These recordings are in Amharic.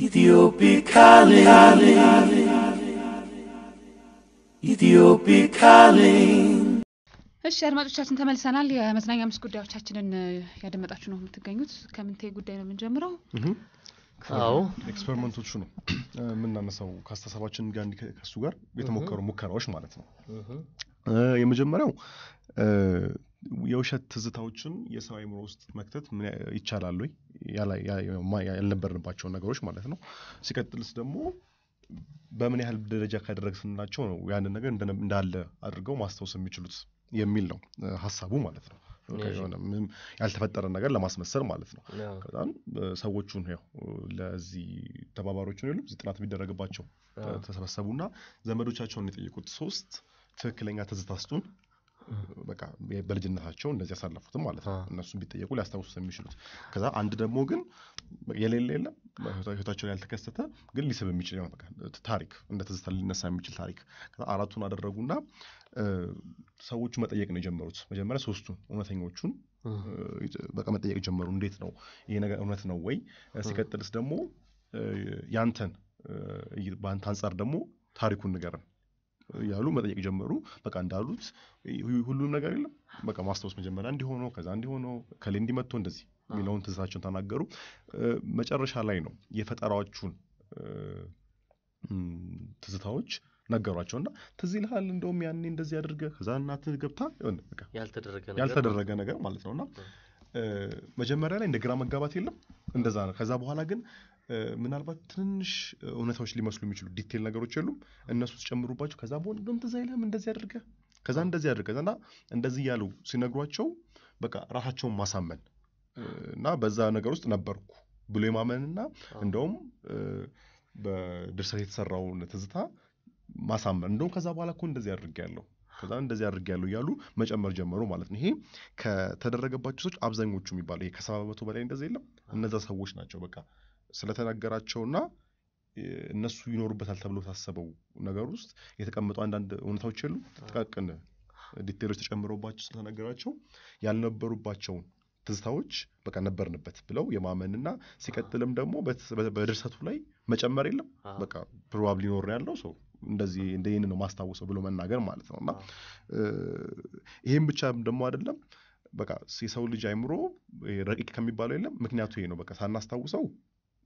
እሺ አድማጮቻችን ተመልሰናል። የመዝናኛ ምስ ጉዳዮቻችንን ያደመጣችሁ ነው የምትገኙት። ከምንቴ ጉዳይ ነው የምንጀምረው። አዎ ኤክስፐሪመንቶቹ ነው የምናነሳው ከአስተሳባችን ጋር ከሱ ጋር የተሞከሩ ሙከራዎች ማለት ነው። የመጀመሪያው የውሸት ትዝታዎችን የሰው አይምሮ ውስጥ መክተት ይቻላሉ ያልነበርንባቸው ነገሮች ማለት ነው። ሲቀጥልስ ደግሞ በምን ያህል ደረጃ ካደረግ ስንላቸው ነው ያንን ነገር እንዳለ አድርገው ማስታወስ የሚችሉት የሚል ነው ሀሳቡ ማለት ነው። ያልተፈጠረ ነገር ለማስመሰል ማለት ነው። በጣም ሰዎቹን ው ለዚህ ተባባሪዎቹን የሉም እዚህ ጥናት የሚደረግባቸው ተሰበሰቡና ዘመዶቻቸውን የጠየቁት ሶስት ትክክለኛ ትዝታ ስጡን በቃ በልጅነታቸው እንደዚህ ያሳለፉትም ማለት ነው። እነሱ ቢጠየቁ ሊያስታውሱት የሚችሉት ከዛ አንድ ደግሞ ግን የሌለ የለም ህይወታቸው ላይ ያልተከሰተ ግን ሊስብ የሚችል ታሪክ እንደ ትዝታ ሊነሳ የሚችል ታሪክ ከዛ አራቱን አደረጉና ሰዎቹ መጠየቅ ነው የጀመሩት። መጀመሪያ ሶስቱን እውነተኞቹን በቃ መጠየቅ ጀመሩ። እንዴት ነው ይሄ ነገር እውነት ነው ወይ? ሲቀጥልስ ደግሞ ያንተን በአንተ አንጻር ደግሞ ታሪኩን ንገረን እያሉ መጠየቅ ጀመሩ። በቃ እንዳሉት ሁሉንም ነገር የለም በቃ ማስታወስ መጀመሪያ እንዲሆነው ከዛ እንዲሆነው ከሌ እንዲመጥቶ እንደዚህ የሚለውን ትዝታቸውን ተናገሩ። መጨረሻ ላይ ነው የፈጠራዎቹን ትዝታዎች ነገሯቸው እና ትዝ ይልሃል እንደውም ያኔ እንደዚህ አድርገ ከዛ እናትህ ገብታ ያልተደረገ ነገር ማለት ነው እና መጀመሪያ ላይ እንደ ግራ መጋባት የለም እንደዛ ነው። ከዛ በኋላ ግን ምናልባት ትንንሽ እውነታዎች ሊመስሉ የሚችሉ ዲቴል ነገሮች የሉም እነሱ ስጨምሩባቸው ከዛ በሆን ግን ትዝ አይልህም እንደዚህ አድርገ ከዛ እንደዚህ አድርገ እና እንደዚህ እያሉ ሲነግሯቸው በቃ ራሳቸውን ማሳመን እና በዛ ነገር ውስጥ ነበርኩ ብሎ የማመንና እንደውም በድርሰት የተሰራውን ትዝታ ማሳመን እንደውም ከዛ በኋላ እኮ እንደዚህ አድርግ ያለው ከዛ እንደዚህ አድርግ ያለው እያሉ መጨመር ጀመሩ ማለት ነው። ይሄ ከተደረገባቸው ሰዎች አብዛኞቹ የሚባለው ከሰባ በመቶ በላይ እንደዚህ የለም እነዛ ሰዎች ናቸው በቃ ስለተነገራቸውና እነሱ ይኖሩበታል ተብሎ ታሰበው ነገር ውስጥ የተቀመጡ አንዳንድ እውነታዎች የሉ ጥቃቅን ዲቴሎች ተጨምረባቸው ስለተነገራቸው ያልነበሩባቸውን ትዝታዎች በቃ ነበርንበት ብለው የማመንና ሲቀጥልም ደግሞ በድርሰቱ ላይ መጨመር የለም በቃ ፕሮባብሊ ኖር ያለው ሰው እንደዚህ እንደ ይህን ነው ማስታወሰው ብሎ መናገር ማለት ነው እና ይህም ብቻ ደግሞ አይደለም በቃ የሰው ልጅ አይምሮ ረቂቅ ከሚባለው የለም ምክንያቱ ይሄ ነው በቃ ሳናስታውሰው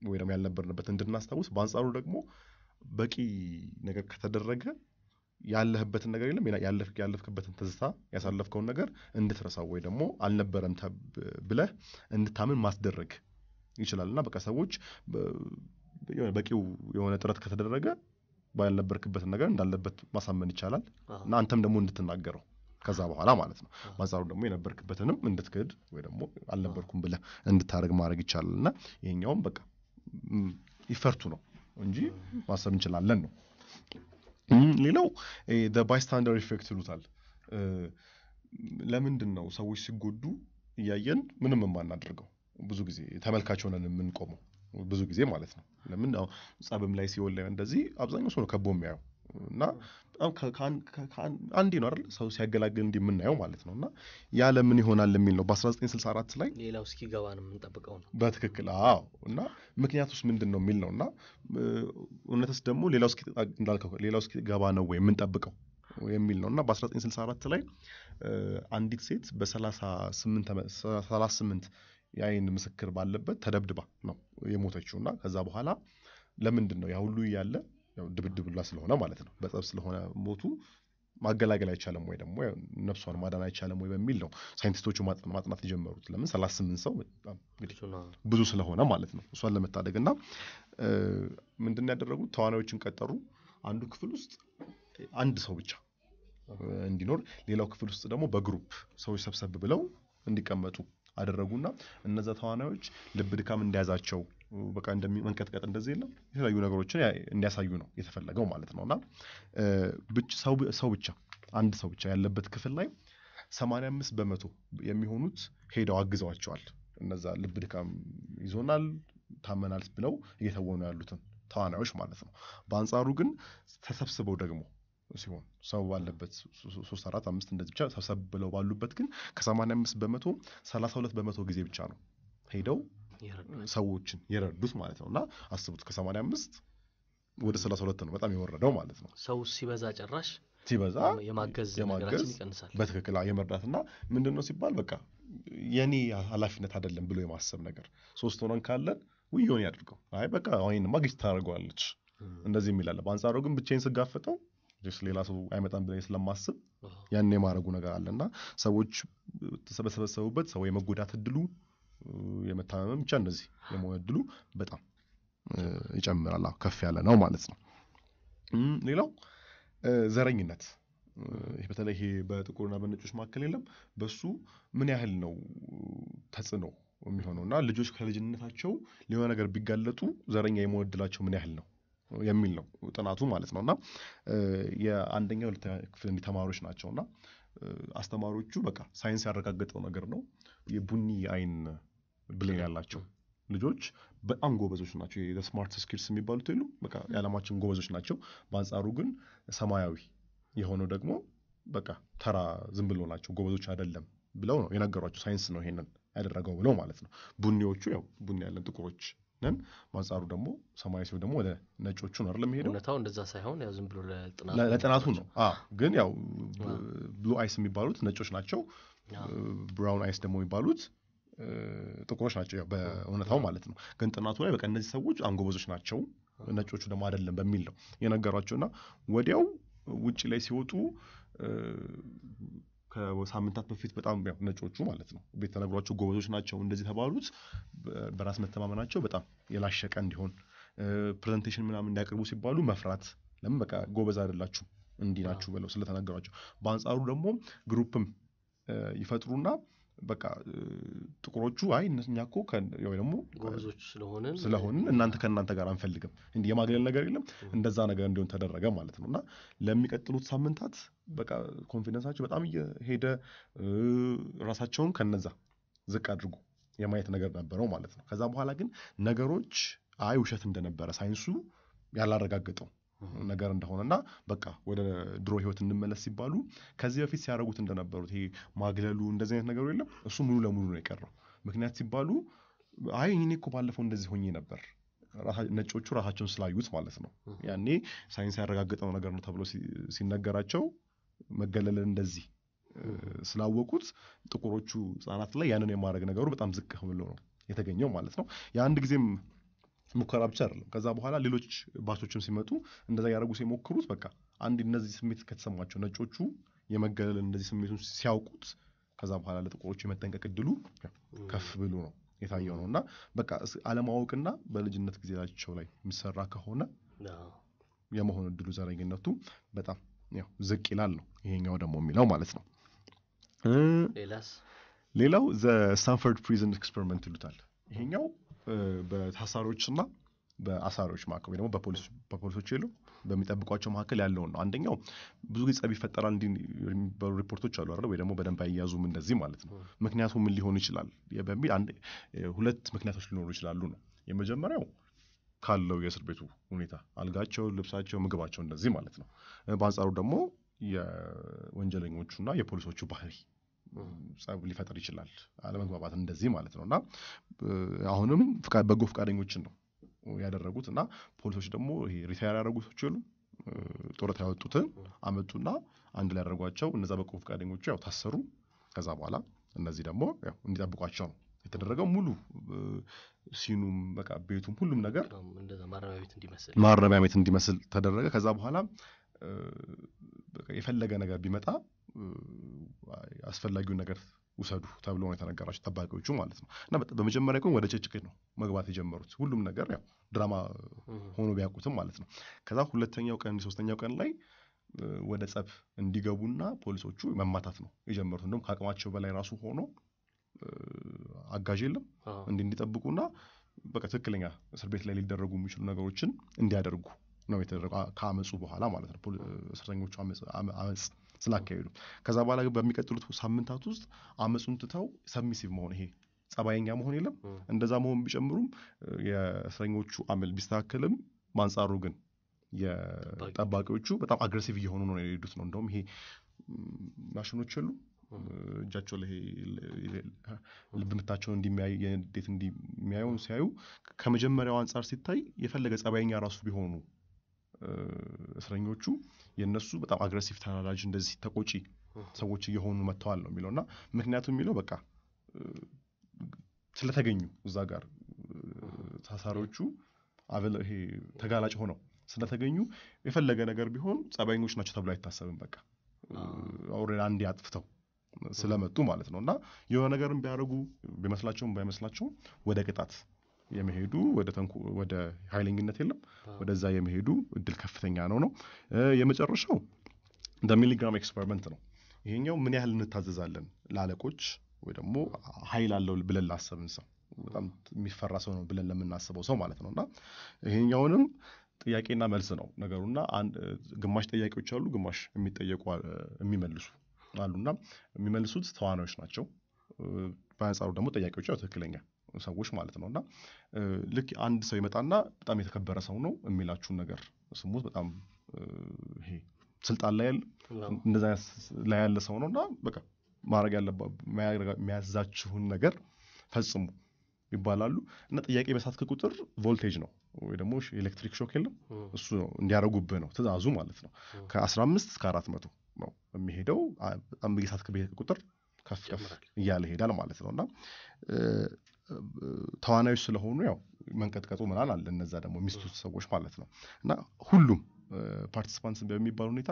ወይ ደግሞ ያልነበርንበት እንድናስታውስ፣ በአንጻሩ ደግሞ በቂ ነገር ከተደረገ ያለህበትን ነገር የለም ያለፍክበትን ትዝታ ያሳለፍከውን ነገር እንድትረሳው ወይ ደግሞ አልነበረም ብለህ እንድታምን ማስደረግ ይችላል እና በቃ ሰዎች በቂው የሆነ ጥረት ከተደረገ ባልነበርክበትን ነገር እንዳለበት ማሳመን ይቻላል እና አንተም ደግሞ እንድትናገረው ከዛ በኋላ ማለት ነው። በአንጻሩ ደግሞ የነበርክበትንም እንድትክድ ወይ ደግሞ አልነበርኩም ብለህ እንድታደርግ ማድረግ ይቻላል እና ይሄኛውም በቃ ይፈርቱ ነው እንጂ ማሰብ እንችላለን ነው። ሌላው ባይስታንደር ኢፌክት ይሉታል። ለምንድን ነው ሰዎች ሲጎዱ እያየን ምንም የማናደርገው? ብዙ ጊዜ ተመልካች ሆነን የምንቆመው ብዙ ጊዜ ማለት ነው። ለምን ጸብም ላይ ሲሆን ላይ እንደዚህ አብዛኛው ሰው ነው ከቦ የሚያየው እና በጣም አንዴ ነው አይደል ሰው ሲያገላግል እንዲህ የምናየው ማለት ነው እና ያ ለምን ይሆናል የሚል ነው በ1964 ላይ ሌላው እስኪገባ ነው የምንጠብቀው ነው በትክክል አዎ እና ውስጥ ምንድን ነው የሚል ነው እና እውነትስ ደግሞ ሌላው እስኪ እንዳልከው ሌላው እስኪገባ ነው ወይ የምንጠብቀው የሚል ነው እና በ1964 ላይ አንዲት ሴት በ38 የአይን ምስክር ባለበት ተደብድባ ነው የሞተችው እና ከዛ በኋላ ለምንድን ነው ያ ሁሉ እያለ ድብድብላ ስለሆነ ማለት ነው። በጸብ ስለሆነ ሞቱ ማገላገል አይቻልም ወይ ደግሞ ነፍሷን ማዳን አይቻልም ወይ በሚል ነው ሳይንቲስቶቹ ማጥናት የጀመሩት። ለምን ሰላሳ ስምንት ሰው ብዙ ስለሆነ ማለት ነው። እሷን ለመታደግ እና ምንድን ያደረጉት ተዋናዮችን ቀጠሩ። አንዱ ክፍል ውስጥ አንድ ሰው ብቻ እንዲኖር፣ ሌላው ክፍል ውስጥ ደግሞ በግሩፕ ሰዎች ሰብሰብ ብለው እንዲቀመጡ አደረጉና እነዛ ተዋናዮች ልብ ድካም እንዲያዛቸው በቃ መንቀጥቀጥ እንደዚህ የለም የተለያዩ ነገሮችን እንዲያሳዩ ነው የተፈለገው ማለት ነው እና ሰው ብቻ አንድ ሰው ብቻ ያለበት ክፍል ላይ 85 በመቶ የሚሆኑት ሄደው አግዘዋቸዋል። እነዛ ልብ ድካም ይዞናል ታመናል ብለው እየተወኑ ያሉትን ተዋናዮች ማለት ነው። በአንጻሩ ግን ተሰብስበው ደግሞ ሲሆን ሰው ባለበት ሶስት አራት አምስት እንደዚህ ብቻ ሰብሰብ ብለው ባሉበት ግን ከ85 በመቶ 32 በመቶ ጊዜ ብቻ ነው ሄደው ሰዎችን የረዱት ማለት ነው እና አስቡት ከ85 ወደ 32 ነው በጣም የወረደው ማለት ነው። ሰው ሲበዛ ጭራሽ ሲበዛ የማገዝ ነገራችን ይቀንሳል። በትክክል የመርዳትና ምንድን ነው ሲባል በቃ የኔ ኃላፊነት አይደለም ብሎ የማሰብ ነገር ሶስት ሆነን ካለን ውየውን ያድርገው አይ በቃ ይህንማ ግጭ ታደርገዋለች እንደዚህ የሚላለ በአንጻሩ ግን ብቻዬን ስጋፈጠው ሌላ ሰው አይመጣም ብለኝ ስለማስብ ያን የማድረጉ ነገር አለ እና ሰዎች ተሰበሰበሰቡበት ሰው የመጎዳት እድሉ የመታመም ብቻ እንደዚህ የመሆን እድሉ በጣም ይጨምራል ከፍ ያለ ነው ማለት ነው ሌላው ዘረኝነት ይህ በተለይ ይሄ በጥቁርና በነጮች መካከል የለም በሱ ምን ያህል ነው ተጽዕኖ የሚሆነው እና ልጆች ከልጅነታቸው ሊሆነ ነገር ቢጋለጡ ዘረኛ የመወድላቸው ምን ያህል ነው የሚል ነው ጥናቱ ማለት ነው እና የአንደኛ ሁለተኛ ክፍል ተማሪዎች ናቸው እና አስተማሪዎቹ በቃ ሳይንስ ያረጋገጠው ነገር ነው የቡኒ አይን ብሌን ያላቸው ልጆች በጣም ጎበዞች ናቸው። ስማርት ስኪልስ የሚባሉት የሉም፣ በቃ የዓለማችን ጎበዞች ናቸው። በአንጻሩ ግን ሰማያዊ የሆነው ደግሞ በቃ ተራ ዝም ብሎ ናቸው፣ ጎበዞች አይደለም ብለው ነው የነገሯቸው። ሳይንስ ነው ይሄንን ያደረገው ብለው ማለት ነው። ቡኒዎቹ ያው ቡኒ ያለን ጥቁሮች ነን። በአንጻሩ ደግሞ ሰማያዊ ሲሆን ደግሞ ወደ ነጮቹ ነው አይደለም ሄደው። እውነታው እንደዛ ሳይሆን ያው ዝም ብሎ ለጥናቱ ነው። ግን ያው ብሉ አይስ የሚባሉት ነጮች ናቸው። ብራውን አይስ ደግሞ የሚባሉት ጥቁሮች ናቸው በእውነታው ማለት ነው። ግን ጥናቱ ላይ በቃ እነዚህ ሰዎች አንጎበዞች ናቸው፣ ነጮቹ ደግሞ አይደለም በሚል ነው እና ወዲያው ውጭ ላይ ሲወጡ ከሳምንታት በፊት በጣም ነጮቹ ማለት ነው ቤት ተነግሯቸው ጎበዞች ናቸው እንደዚህ ተባሉት። በራስ መተማመናቸው በጣም የላሸቀ እንዲሆን ፕሬዘንቴሽን ምናምን እንዳያቀርቡ ሲባሉ መፍራት፣ ለምን በቃ ጎበዝ አይደላችሁ እንዲ ናችሁ ብለው ስለተነገሯቸው በአንጻሩ ደግሞ ግሩፕም ይፈጥሩና በቃ ጥቁሮቹ አይ እኛ ኮ ወይ ደግሞ ጎበዞች ስለሆንን ስለሆንን እናንተ ከእናንተ ጋር አንፈልግም፣ እንዲህ የማግለል ነገር የለም። እንደዛ ነገር እንዲሆን ተደረገ ማለት ነው እና ለሚቀጥሉት ሳምንታት በቃ ኮንፊደንሳቸው በጣም እየሄደ ራሳቸውን ከነዛ ዝቅ አድርጎ የማየት ነገር ነበረው ማለት ነው። ከዛ በኋላ ግን ነገሮች አይ ውሸት እንደነበረ ሳይንሱ ያላረጋገጠው ነገር እንደሆነ እና በቃ ወደ ድሮ ህይወት እንመለስ ሲባሉ ከዚህ በፊት ሲያደረጉት እንደነበሩት ይሄ ማግለሉ እንደዚህ አይነት ነገሩ የለም። እሱ ሙሉ ለሙሉ ነው የቀረው። ምክንያት ሲባሉ አይ እኔ እኮ ባለፈው እንደዚህ ሆኜ ነበር ነጮቹ ራሳቸውን ስላዩት ማለት ነው። ያኔ ሳይንስ ያረጋገጠው ነገር ነው ተብሎ ሲነገራቸው መገለልን እንደዚህ ስላወቁት ጥቁሮቹ ህጻናት ላይ ያንን የማድረግ ነገሩ በጣም ዝቅ ብሎ ነው የተገኘው ማለት ነው። የአንድ ጊዜም ሙከራ ብቻ አይደለም። ከዛ በኋላ ሌሎች ባሶችም ሲመጡ እንደዛ ያደረጉ ሲሞክሩት በቃ አንድ እነዚህ ስሜት ከተሰማቸው ነጮቹ የመገለል እንደዚህ ስሜቱን ሲያውቁት ከዛ በኋላ ለጥቁሮቹ የመጠንቀቅ እድሉ ከፍ ብሎ ነው የታየው ነው እና በቃ አለማወቅና በልጅነት ጊዜያቸው ላይ የሚሰራ ከሆነ የመሆን እድሉ ዘረኝነቱ በጣም ዝቅ ይላል ነው ይሄኛው ደግሞ የሚለው ማለት ነው። ሌላው ዘ ስታንፈርድ ፕሪዝን ኤክስፐሪመንት ይሉታል ይሄኛው በታሳሪዎችና በአሳሪዎች መካከል ወይ ደግሞ በፖሊሶች የሉ በሚጠብቋቸው መካከል ያለውን ነው። አንደኛው ብዙ ጊዜ ጸብ ይፈጠራል እንዲ የሚባሉ ሪፖርቶች አሉ አይደል? ወይ ደግሞ በደንብ አያያዙም እንደዚህ ማለት ነው። ምክንያቱ ምን ሊሆን ይችላል በሚል አንድ ሁለት ምክንያቶች ሊኖሩ ይችላሉ ነው። የመጀመሪያው ካለው የእስር ቤቱ ሁኔታ አልጋቸው፣ ልብሳቸው፣ ምግባቸው እንደዚህ ማለት ነው። በአንጻሩ ደግሞ የወንጀለኞቹና የፖሊሶቹ ባህሪ ጸብ ሊፈጥር ይችላል። አለመግባባት እንደዚህ ማለት ነው እና አሁንም በጎ ፈቃደኞችን ነው ያደረጉት እና ፖሊሶች ደግሞ ይሄ ሪታየር ያደረጉ ሰዎች ጡረታ ያወጡትን አመጡና አንድ ላይ ያደረጓቸው። እነዛ በጎ ፈቃደኞቹ ያው ታሰሩ። ከዛ በኋላ እነዚህ ደግሞ ያው እንዲጠብቋቸው ነው የተደረገው። ሙሉ ሲኑም በቃ ቤቱም ሁሉም ነገር ማረሚያ ቤት እንዲመስል ተደረገ። ከዛ በኋላ የፈለገ ነገር ቢመጣ አስፈላጊውን ነገር ውሰዱ ተብሎ ነው የተነገራቸው ጠባቂዎቹ ማለት ነው። እና በመጀመሪያ ግን ወደ ጭቅጭቅ ነው መግባት የጀመሩት። ሁሉም ነገር ያው ድራማ ሆኖ ቢያውቁትም ማለት ነው። ከዛ ሁለተኛው ቀን ሶስተኛው ቀን ላይ ወደ ጸብ እንዲገቡና ፖሊሶቹ መማታት ነው የጀመሩት። እንደውም ከአቅማቸው በላይ ራሱ ሆኖ አጋዥ የለም እንዲህ እንዲጠብቁና በቃ ትክክለኛ እስር ቤት ላይ ሊደረጉ የሚችሉ ነገሮችን እንዲያደርጉ ነው የተደረገው ከአመፁ በኋላ ማለት ነው። እስረኞቹ አመፅ ስላካሄዱ ከዛ በኋላ በሚቀጥሉት ሳምንታት ውስጥ አመፁን ትተው ሰሚሲቭ መሆን ይሄ ጸባየኛ መሆን የለም እንደዛ መሆን ቢጨምሩም የእስረኞቹ አመል ቢስተካከልም ማንጻሩ ግን የጠባቂዎቹ በጣም አግሬሲቭ እየሆኑ ነው የሄዱት ነው። እንደውም ይሄ ማሽኖች የሉ እጃቸው ልብ ምታቸውን እንዴት ሲያዩ ከመጀመሪያው አንጻር ሲታይ የፈለገ ጸባይኛ ራሱ ቢሆኑ እስረኞቹ የእነሱ በጣም አግረሲቭ ተናዳጅ፣ እንደዚህ ተቆጪ ሰዎች እየሆኑ መጥተዋል ነው የሚለው እና ምክንያቱም የሚለው በቃ ስለተገኙ እዛ ጋር ታሳሪዎቹ ይሄ ተጋላጭ ሆነው ስለተገኙ የፈለገ ነገር ቢሆን ጸባኞች ናቸው ተብሎ አይታሰብም። በቃ አውሬ አንድ አጥፍተው ስለመጡ ማለት ነው እና የሆነ ነገርም ቢያደርጉ ቢመስላቸውም ባይመስላቸውም ወደ ቅጣት የመሄዱ ወደ ተንኮ ወደ ኃይለኝነት የለም ወደዛ የመሄዱ እድል ከፍተኛ ነው ነው። የመጨረሻው እንደ ሚሊግራም ኤክስፐሪመንት ነው። ይሄኛው ምን ያህል እንታዘዛለን ላለቆች ወይ ደግሞ ኃይል አለው ብለን ላሰብን ሰው በጣም የሚፈራ ሰው ነው ብለን ለምናስበው ሰው ማለት ነው እና ይሄኛውንም ጥያቄና መልስ ነው ነገሩና ግማሽ ጥያቄዎች አሉ፣ ግማሽ የሚጠየቁ የሚመልሱ አሉና የሚመልሱት ተዋናዮች ናቸው። በአንጻሩ ደግሞ ጥያቄዎች ያው ትክክለኛ ሰዎች ማለት ነው። እና ልክ አንድ ሰው ይመጣና በጣም የተከበረ ሰው ነው የሚላችሁን ነገር ስሙት። በጣም ይሄ ስልጣን ላይ እንደዛ ላይ ያለ ሰው ነው እና በቃ ማድረግ የሚያዛችሁን ነገር ፈጽሙ ይባላሉ። እና ጥያቄ በሳትክ ቁጥር ቮልቴጅ ነው ወይ ደግሞ ኤሌክትሪክ ሾክ የለም እሱ ነው እንዲያደርጉብህ ነው ትእዛዙ ማለት ነው። ከ15 እስከ መቶ ነው የሚሄደው። በጣም እየሳትክ ቁጥር ከፍ ከፍ እያለ ይሄዳል ማለት ነው እና ተዋናዮች ስለሆኑ ያው መንቀጥቀጡ ምናል አለ እነዛ ደግሞ የሚስቱት ሰዎች ማለት ነው እና ሁሉም ፓርቲስፓንት በሚባል ሁኔታ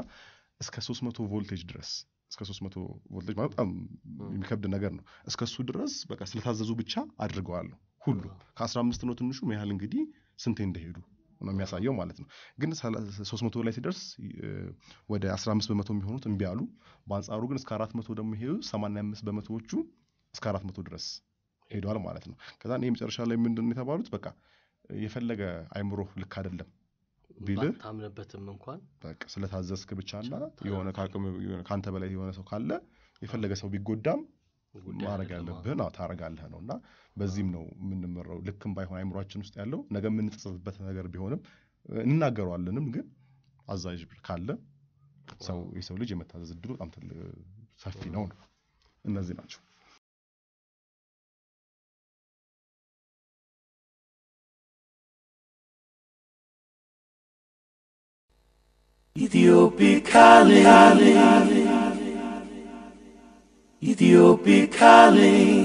እስከ 300 ቮልቴጅ ድረስ እስከ 300 ቮልቴጅ ማለት በጣም የሚከብድ ነገር ነው። እስከ እሱ ድረስ በቃ ስለታዘዙ ብቻ አድርገዋል። ሁሉ ከ15 ነው ትንሹ ያህል እንግዲህ ስንቴ እንደሄዱ ነው የሚያሳየው ማለት ነው። ግን 300 ላይ ሲደርስ ወደ 15 በመቶ የሚሆኑት እምቢ አሉ። በአንጻሩ ግን እስከ 400 ደግሞ ሄዱ 85 በመቶዎቹ እስከ 400 ድረስ ሄዷል ማለት ነው። ከዛ ይህ መጨረሻ ላይ ምንድን የተባሉት በቃ የፈለገ አይምሮ ልክ አይደለም ቢልህ ታምንበትም እንኳን በቃ ስለታዘዝክ ብቻና የሆነ ከአንተ በላይ የሆነ ሰው ካለ የፈለገ ሰው ቢጎዳም ማድረግ ያለብህን ታረጋለህ ነው እና በዚህም ነው የምንመራው። ልክም ባይሆን አይምሯችን ውስጥ ያለው ነገ የምንጸጸትበት ነገር ቢሆንም እንናገረዋለንም፣ ግን አዛዥ ካለ ሰው የሰው ልጅ የመታዘዝ እድሉ በጣም ሰፊ ነው ነው እነዚህ ናቸው። Ethiopic calling.